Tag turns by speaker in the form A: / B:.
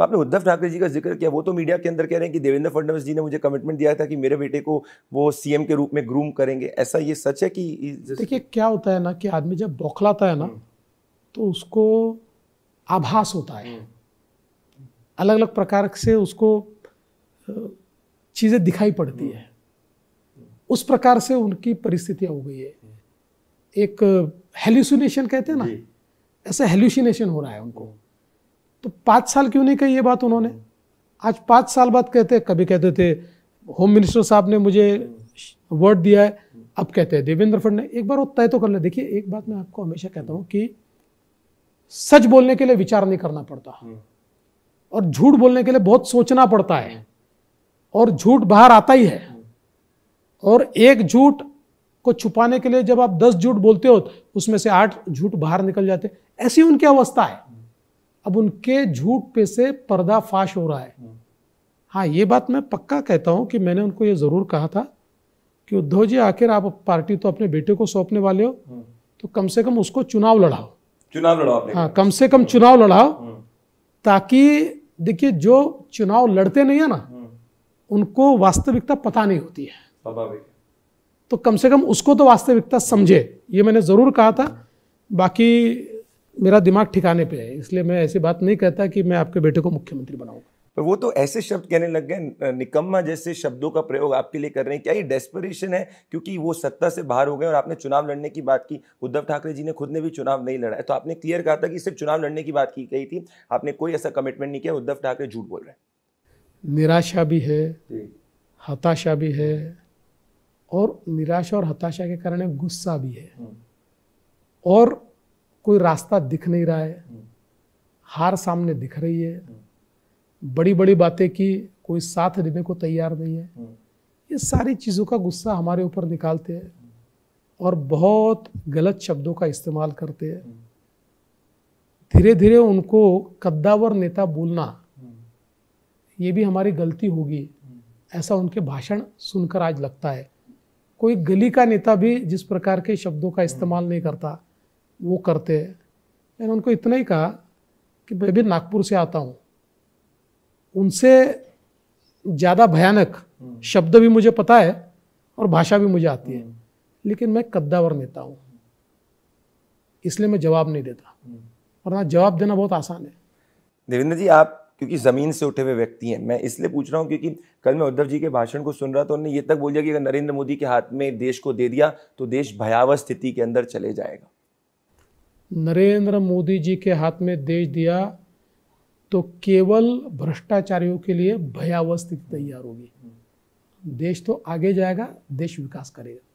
A: आपने उद्धव ठाकरे जी का जिक्र किया वो तो मीडिया के अंदर कह रहे हैं कि देवेंद्र फडणवीस जी ने मुझे कमिटमेंट दिया था कि मेरे बेटे को वो सीएम के रूप में ग्रूम करेंगे ऐसा ये सच है कि देखिए
B: क्या होता है ना कि आदमी जब बौखलाता है ना हम्म। तो उसको आभास होता है हम्म। अलग अलग प्रकार से उसको चीज़ें दिखाई पड़ती हम्म। है उस प्रकार से उनकी परिस्थितियां हो गई है एक हेल्यूसिनेशन कहते हैं ना ऐसा हेल्यूसिनेशन हो रहा है उनको तो पाँच साल क्यों नहीं कही ये बात उन्होंने आज पाँच साल बाद कहते कभी कहते थे होम मिनिस्टर साहब ने मुझे वर्ड दिया है अब कहते हैं देवेंद्र फडने एक बार वो तय तो कर ले देखिए एक बात मैं आपको हमेशा कहता हूँ कि सच बोलने के लिए विचार नहीं करना पड़ता हम्म। और झूठ बोलने के लिए बहुत सोचना पड़ता है हम्म। और झूठ बाहर आता ही है और एक झूठ को छुपाने के लिए जब आप दस झूठ बोलते हो उसमें से आठ झूठ बाहर निकल जाते ऐसी उनकी अवस्था है अब उनके झूठ पे से पर्दाफाश हो रहा है हम्म। हाँ ये बात मैं पक्का कहता हूँ कि मैंने उनको ये ज़रूर कहा था कि उद्धव जी आखिर आप पार्टी तो अपने बेटे को सौंपने वाले हो हम्म। तो कम से कम उसको चुनाव लड़ाओ
A: चुनाव लड़ाओ हाँ
B: कम से कम चुनाव लड़ाओ हम्म। ताकि देखिए जो चुनाव लड़ते नहीं है ना उनको वास्तविकता पता नहीं होती
A: है
B: तो कम से कम उसको तो वास्तविकता समझे ये मैंने ज़रूर कहा था बाकी मेरा दिमाग ठिकाने पे है इसलिए मैं ऐसी बात नहीं कहता कि मैं आपके बेटे को मुख्यमंत्री बनाऊंगा
A: पर वो तो ऐसे शब्द कहने लग गए निकम्मा जैसे शब्दों का प्रयोग आपके लिए कर रहे हैं क्या ये डेस्परेशन है क्योंकि वो सत्ता से बाहर हो गए और आपने चुनाव लड़ने की बात की उद्धव ठाकरे जी ने खुद ने भी चुनाव नहीं लड़ा है तो आपने क्लियर कहा था कि सिर्फ चुनाव लड़ने की बात की गई थी आपने कोई ऐसा कमिटमेंट नहीं किया उद्धव ठाकरे झूठ बोल रहे
B: हैं निराशा भी है हताशा भी है और निराशा और हताशा के कारण गुस्सा भी है हम्म। और कोई रास्ता दिख नहीं रहा है हम्म। हार सामने दिख रही है बड़ी बड़ी बातें की कोई साथ देने को तैयार नहीं है हम्म। ये सारी चीज़ों का गुस्सा हमारे ऊपर निकालते हैं और बहुत गलत शब्दों का इस्तेमाल करते हैं हम्म। धीरे धीरे उनको कद्दावर नेता बोलना ये भी हमारी गलती होगी ऐसा उनके भाषण सुनकर आज लगता है कोई गली का नेता भी जिस प्रकार के शब्दों का इस्तेमाल नहीं करता वो करते मैंने उनको इतना ही कहा कि मैं भी नागपुर से आता हूँ उनसे ज़्यादा भयानक हम्म। शब्द भी मुझे पता है और भाषा भी मुझे आती है हम्म। लेकिन मैं कद्दावर नेता हूँ इसलिए मैं जवाब नहीं देता वरना हम्म। जवाब देना बहुत आसान है
A: देवेंद्र जी आप क्योंकि ज़मीन से उठे हुए व्यक्ति हैं मैं इसलिए पूछ रहा हूँ क्योंकि कल मैं उद्धव जी के भाषण को सुन रहा तो उन्होंने ये तक बोल दिया कि अगर नरेंद्र मोदी के हाथ में देश को दे दिया तो देश भयावह स्थिति के अंदर चले जाएगा
B: नरेंद्र मोदी जी के हाथ में देश दिया तो केवल भ्रष्टाचारियों के लिए भयावह स्थिति तैयार होगी देश तो आगे जाएगा देश विकास करेगा